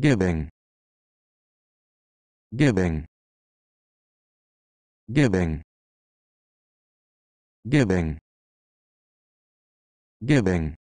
giving giving giving giving giving